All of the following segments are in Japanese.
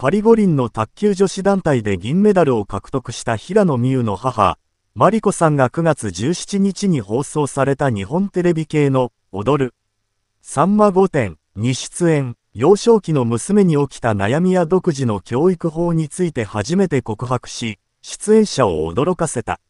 パリ五輪の卓球女子団体で銀メダルを獲得した平野美宇の母、マリコさんが9月17日に放送された日本テレビ系の踊る、さんま御殿に出演、幼少期の娘に起きた悩みや独自の教育法について初めて告白し、出演者を驚かせた。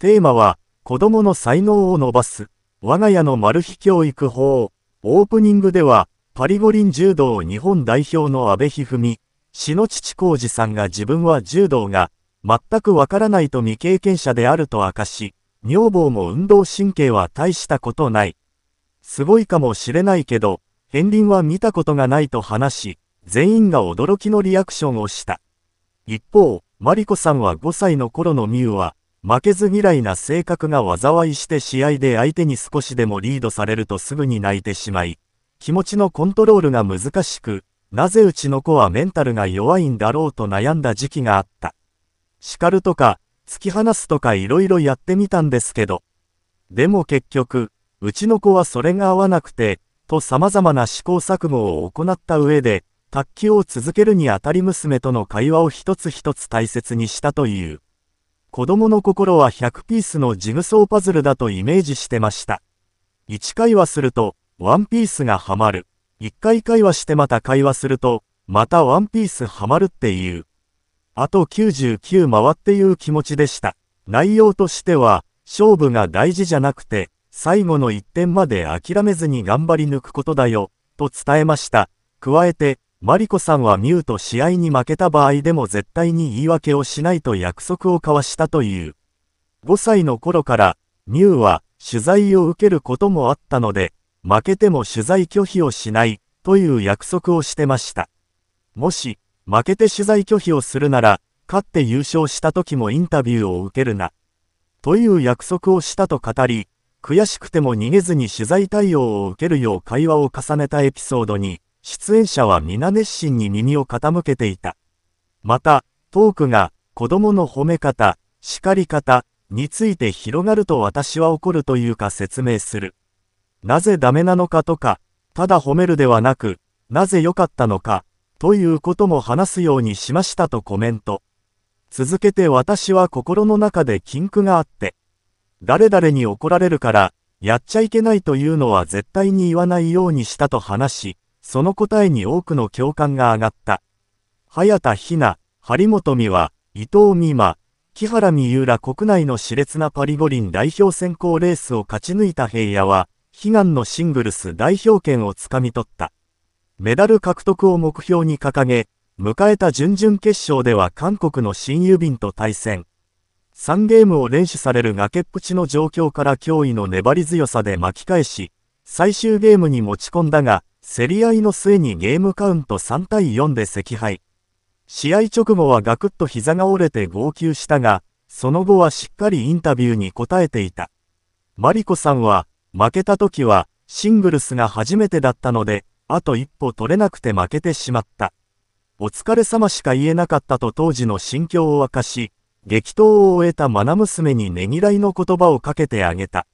テーマは、子供の才能を伸ばす、我が家のマル秘教育法。オープニングでは、パリ五輪柔道日本代表の阿部一二三、死の父浩二さんが自分は柔道が全くわからないと未経験者であると明かし、女房も運動神経は大したことない。すごいかもしれないけど、片鱗は見たことがないと話し、全員が驚きのリアクションをした。一方、マリコさんは5歳の頃のミュウは、負けず嫌いな性格が災いして試合で相手に少しでもリードされるとすぐに泣いてしまい、気持ちのコントロールが難しく、なぜうちの子はメンタルが弱いんだろうと悩んだ時期があった。叱るとか、突き放すとか色々やってみたんですけど。でも結局、うちの子はそれが合わなくて、と様々な試行錯誤を行った上で、卓球を続けるにあたり娘との会話を一つ一つ大切にしたという。子供の心は100ピースのジグソーパズルだとイメージしてました。1回はすると、ワンピースがはまる。一回会話してまた会話すると、またワンピースハマるっていう。あと99回っていう気持ちでした。内容としては、勝負が大事じゃなくて、最後の一点まで諦めずに頑張り抜くことだよ、と伝えました。加えて、マリコさんはミュウと試合に負けた場合でも絶対に言い訳をしないと約束を交わしたという。5歳の頃から、ミュウは取材を受けることもあったので、負けても取材拒否をしないという約束をしてました。もし、負けて取材拒否をするなら、勝って優勝した時もインタビューを受けるな。という約束をしたと語り、悔しくても逃げずに取材対応を受けるよう会話を重ねたエピソードに、出演者は皆熱心に耳を傾けていた。また、トークが子供の褒め方、叱り方について広がると私は怒るというか説明する。なぜダメなのかとか、ただ褒めるではなく、なぜ良かったのか、ということも話すようにしましたとコメント。続けて私は心の中で禁句があって、誰々に怒られるから、やっちゃいけないというのは絶対に言わないようにしたと話し、その答えに多くの共感が上がった。早田ひな、張本美和、伊藤美馬、木原美優ら国内の熾烈なパリ五輪代表選考レースを勝ち抜いた平野は、悲願のシングルス代表権をつかみ取った。メダル獲得を目標に掲げ、迎えた準々決勝では韓国の親友便と対戦。3ゲームを連取される崖っぷちの状況から驚異の粘り強さで巻き返し、最終ゲームに持ち込んだが、競り合いの末にゲームカウント3対4で惜敗。試合直後はガクッと膝が折れて号泣したが、その後はしっかりインタビューに答えていた。マリコさんは、負けた時は、シングルスが初めてだったので、あと一歩取れなくて負けてしまった。お疲れ様しか言えなかったと当時の心境を明かし、激闘を終えた愛娘にねぎらいの言葉をかけてあげた。